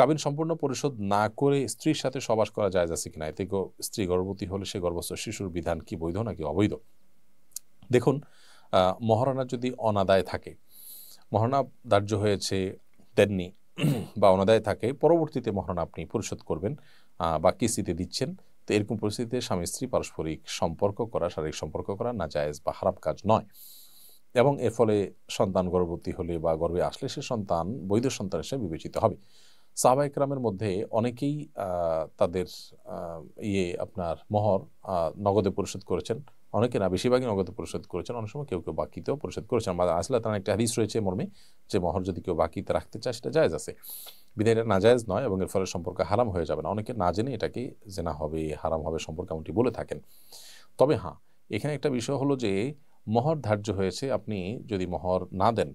কাবিন সম্পূর্ণ পরিশোধ না করে স্ত্রীর সাথে সবাস করা যায় আছে কিনা এতে স্ত্রী গর্ভবতী হলে সে গর্ভস্থ শিশুর বিধান কি বৈধ নাকি অবৈধ দেখুন মহারণা যদি অনাদায় থাকে মহারণা ধার্য হয়েছে দেননি বা অনাদায় থাকে পরবর্তীতে মহারণা আপনি পরিশোধ করবেন বা কিস্তিতে দিচ্ছেন তো এরকম পরিস্থিতিতে স্বামী স্ত্রী পারস্পরিক সম্পর্ক করা শারীরিক সম্পর্ক করা না জায়েজ বা খারাপ কাজ নয় এবং এর ফলে সন্তান গর্ভবতী হলে বা গর্ভে আসলে সে সন্তান বৈধ সন্তান হিসেবে বিবেচিত হবে সাবাইকরামের মধ্যে অনেকেই তাদের ইয়ে আপনার মহর নগদে পরিশোধ করেছেন অনেকে না বেশিরভাগই নগদে পরিশোধ করেছেন অনেক সময় কেউ কেউ বাকিতেও পরিশোধ করেছেন আমাদের আসলে তার একটা হাদিস রয়েছে মর্মে যে মহর যদি কেউ বাকিতে রাখতে চায় সেটা জায়জ আছে বিদায় না নাজায়জ নয় এবং এর ফলে সম্পর্ক হারাম হয়ে যাবে না অনেকে না জেনে এটাকে যে না হবে হারাম হবে সম্পর্কে এমনটি বলে থাকেন তবে হ্যাঁ এখানে একটা বিষয় হলো যে মহর ধার্য হয়েছে আপনি যদি মহর না দেন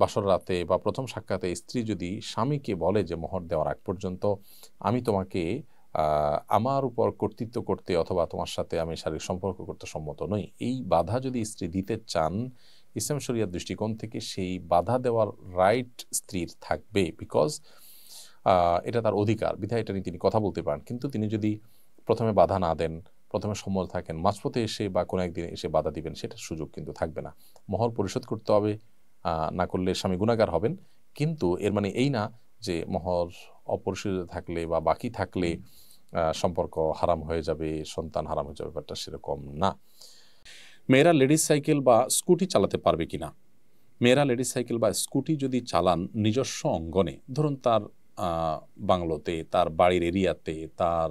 বাসর রাতে বা প্রথম সাক্ষাতে স্ত্রী যদি স্বামীকে বলে যে মোহর দেওয়ার আগ পর্যন্ত আমি তোমাকে আমার উপর কর্তৃত্ব করতে অথবা তোমার সাথে আমি শারীরিক সম্পর্ক করতে সম্মত নই এই বাধা যদি স্ত্রী দিতে চান ইসলাম শরিয়ার দৃষ্টিকোণ থেকে সেই বাধা দেওয়ার রাইট স্ত্রীর থাকবে বিকজ এটা তার অধিকার বিধায় এটা নিয়ে তিনি কথা বলতে পারেন কিন্তু তিনি যদি প্রথমে বাধা না দেন প্রথমে সম্মত থাকেন মাঝপথে এসে বা কোনো একদিন এসে বাধা দিবেন সেটার সুযোগ কিন্তু থাকবে না মহর পরিশোধ করতে হবে না করলে স্বামী গুণাগার হবেন কিন্তু এর মানে এই না যে মহর অপরিশোধিত থাকলে বা বাকি থাকলে সম্পর্ক হারাম হয়ে যাবে সন্তান হারাম হয়ে যাবে ব্যাপারটা সেরকম না মেয়েরা লেডিস সাইকেল বা স্কুটি চালাতে পারবে কি না মেয়েরা লেডিস সাইকেল বা স্কুটি যদি চালান নিজস্ব অঙ্গনে ধরুন তার বাংলোতে তার বাড়ির এরিয়াতে তার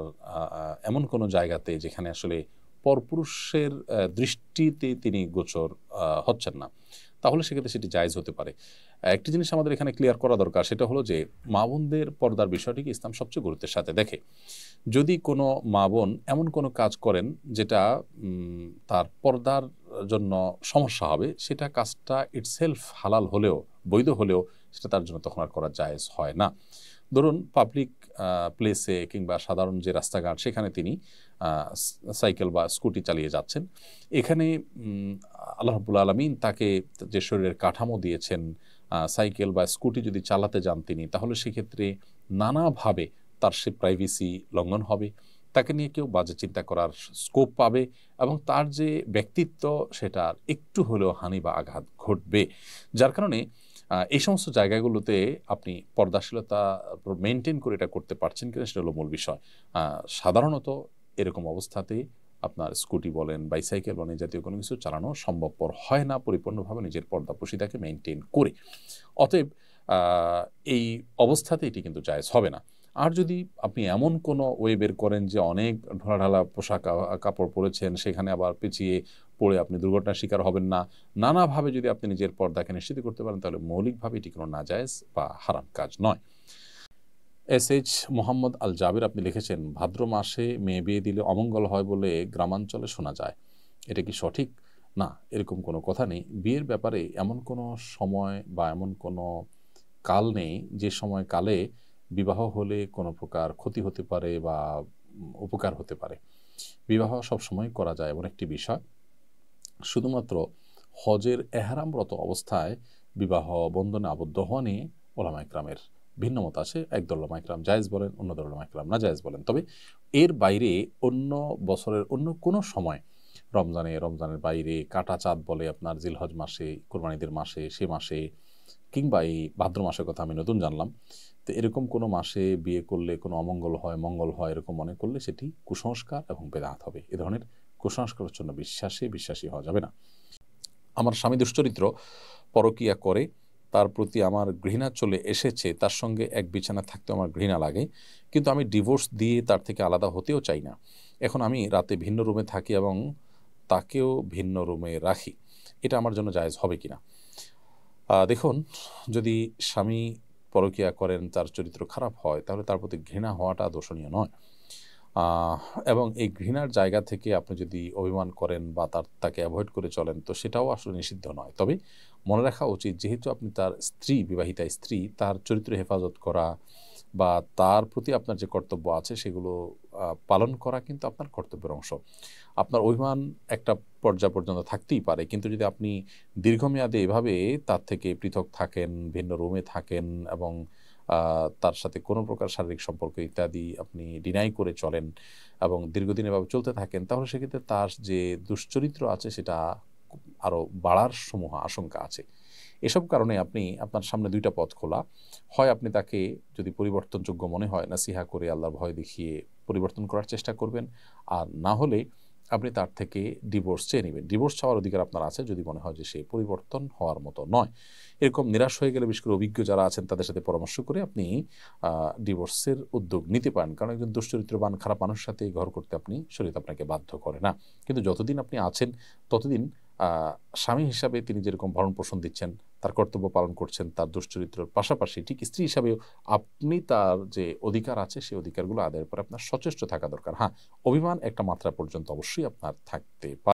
এমন কোনো জায়গাতে যেখানে আসলে পরপুরুষের দৃষ্টিতে তিনি গোচর হচ্ছেন না তাহলে সেক্ষেত্রে সেটি জায়জ হতে পারে একটি জিনিস আমাদের এখানে ক্লিয়ার করা দরকার সেটা হলো যে মা বোনদের পর্দার বিষয়টিকে ইসলাম সবচেয়ে গুরুত্বের সাথে দেখে যদি কোনো মা বোন এমন কোনো কাজ করেন যেটা তার পর্দার জন্য সমস্যা হবে সেটা কাজটা ইটসেলফ হালাল হলেও বৈধ হলেও সেটা তার জন্য তখন আর করা জায়জ হয় না ধরুন পাবলিক প্লেসে কিংবা সাধারণ যে রাস্তাঘাট সেখানে তিনি সাইকেল বা স্কুটি চালিয়ে যাচ্ছেন এখানে আল্লাহ রবুল আলমিন তাকে যে শরীরের কাঠামো দিয়েছেন সাইকেল বা স্কুটি যদি চালাতে যান তিনি তাহলে সেক্ষেত্রে নানাভাবে তার সে প্রাইভেসি লঙ্ঘন হবে তাকে নিয়ে কেউ বাজে চিন্তা করার স্কোপ পাবে এবং তার যে ব্যক্তিত্ব সেটার একটু হলেও হানি বা আঘাত ঘটবে যার কারণে এই সমস্ত জায়গাগুলোতে আপনি পর্দাশীলতা মেনটেন করে এটা করতে পারছেন কিনা সেটা হলো মূল বিষয় সাধারণত এরকম অবস্থাতে আপনার স্কুটি বলেন বাইসাইকেল বলেন জাতীয় কোনো কিছু চালানো সম্ভবপর হয় না পরিপূর্ণভাবে নিজের পর্দাপোষিতাকে মেনটেন করে অতএব এই অবস্থাতে এটি কিন্তু চায়স হবে না আর যদি আপনি এমন কোনো ওয়ে বের করেন যে অনেক ঢোলাঢালা পোশাক কাপড় পরেছেন সেখানে আবার পেঁচিয়ে পড়ে আপনি দুর্ঘটনার শিকার হবেন না নানাভাবে যদি আপনি নিজের পর্দাকে নিশ্চিত করতে পারেন তাহলে মৌলিকভাবে এটি কোনো নাজায়জ বা হারাম কাজ নয় এস এইচ মোহাম্মদ আল জাবির আপনি লিখেছেন ভাদ্র মাসে মেয়ে বিয়ে দিলে অমঙ্গল হয় বলে গ্রামাঞ্চলে শোনা যায় এটা কি সঠিক না এরকম কোনো কথা নেই বিয়ের ব্যাপারে এমন কোনো সময় বা এমন কোনো কাল নেই যে সময় কালে বিবাহ হলে কোনো প্রকার ক্ষতি হতে পারে বা উপকার হতে পারে বিবাহ সবসময় করা যায় এমন একটি বিষয় শুধুমাত্র হজের এহারামরত অবস্থায় বিবাহ বন্ধনে আবদ্ধ হওয়া নিয়ে ওলামায় গ্রামের ভিন্ন মত আছে এক দল্লা ইকরাম জায়েজ বলেন অন্য দল ইকরাম না জায়েজ বলেন তবে এর বাইরে অন্য বছরের অন্য কোনো সময় রমজানে রমজানের বাইরে কাটা চাঁদ বলে আপনার জিলহজ মাসে কোরবানিদের মাসে সে মাসে কিংবা এই ভাদ্র মাসের কথা আমি নতুন জানলাম তো এরকম কোনো মাসে বিয়ে করলে কোনো অমঙ্গল হয় মঙ্গল হয় এরকম মনে করলে সেটি কুসংস্কার এবং বেদাহাত হবে এ ধরনের কুসংস্কারের জন্য বিশ্বাসে বিশ্বাসী হওয়া যাবে না আমার স্বামী দুশ্চরিত্র পরকিয়া করে তার প্রতি আমার ঘৃণা চলে এসেছে তার সঙ্গে এক বিছানা থাকতে আমার ঘৃণা লাগে কিন্তু আমি ডিভোর্স দিয়ে তার থেকে আলাদা হতেও চাই না এখন আমি রাতে ভিন্ন রুমে থাকি এবং তাকেও ভিন্ন রুমে রাখি এটা আমার জন্য জায়জ হবে কি না দেখুন যদি স্বামী পরকিয়া করেন তার চরিত্র খারাপ হয় তাহলে তার প্রতি ঘৃণা হওয়াটা দর্শনীয় নয় এবং এই ঘৃণার জায়গা থেকে আপনি যদি অভিমান করেন বা তার তাকে অ্যাভয়েড করে চলেন তো সেটাও আসলে নিষিদ্ধ নয় তবে মনে রাখা উচিত যেহেতু আপনি তার স্ত্রী বিবাহিতা স্ত্রী তার চরিত্র হেফাজত করা বা তার প্রতি আপনার যে কর্তব্য আছে সেগুলো পালন করা কিন্তু আপনার কর্তব্যের অংশ আপনার অভিমান একটা পর্যায় পর্যন্ত থাকতেই পারে কিন্তু যদি আপনি দীর্ঘমেয়াদে এভাবে তার থেকে পৃথক থাকেন ভিন্ন রুমে থাকেন এবং তার সাথে কোনো প্রকার শারীরিক সম্পর্ক ইত্যাদি আপনি ডিনাই করে চলেন এবং দীর্ঘদিন এভাবে চলতে থাকেন তাহলে সেক্ষেত্রে তার যে দুশ্চরিত্র আছে সেটা আরও বাড়ার সমূহ আশঙ্কা আছে এসব কারণে আপনি আপনার সামনে দুইটা পথ খোলা হয় আপনি তাকে যদি পরিবর্তনযোগ্য মনে হয় না সিহা করে আল্লাহর ভয় দেখিয়ে পরিবর্তন করার চেষ্টা করবেন আর না হলে আপনি তার থেকে ডিভোর্স চেয়ে নেবেন ডিভোর্স চাওয়ার অধিকার আপনার আছে যদি মনে হয় যে সে পরিবর্তন হওয়ার মতো নয় এরকম নিরাশ হয়ে গেলে বিশেষ করে অভিজ্ঞ যারা আছেন তাদের সাথে পরামর্শ করে আপনি ডিভোর্সের উদ্যোগ নিতে পারেন কারণ একজন দুশ্চরিত্রবান খারাপ মানুষের সাথে ঘর করতে আপনি শরীর আপনাকে বাধ্য করে না কিন্তু যতদিন আপনি আছেন ততদিন স্বামী হিসাবে তিনি যেরকম ভরণ পোষণ দিচ্ছেন তার কর্তব্য পালন করছেন তার দুশ্চরিত্রের পাশাপাশি ঠিক স্ত্রী হিসাবেও আপনি তার যে অধিকার আছে সেই অধিকারগুলো আদায়ের পর আপনার সচেষ্ট থাকা দরকার হ্যাঁ অভিমান একটা মাত্রা পর্যন্ত অবশ্যই আপনার থাকতে পারে